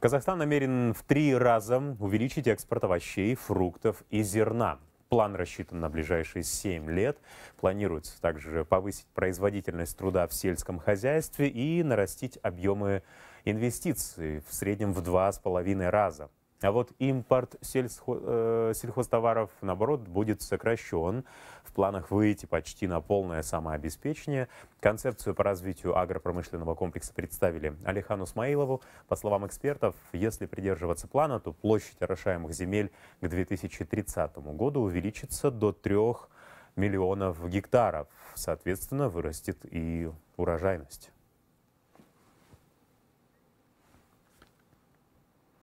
Казахстан намерен в три раза увеличить экспорт овощей, фруктов и зерна. План рассчитан на ближайшие 7 лет. Планируется также повысить производительность труда в сельском хозяйстве и нарастить объемы инвестиций в среднем в 2,5 раза. А вот импорт э, сельхозтоваров, наоборот, будет сокращен. В планах выйти почти на полное самообеспечение. Концепцию по развитию агропромышленного комплекса представили Алихану Смаилову. По словам экспертов, если придерживаться плана, то площадь орошаемых земель к 2030 году увеличится до 3 миллионов гектаров. Соответственно, вырастет и урожайность.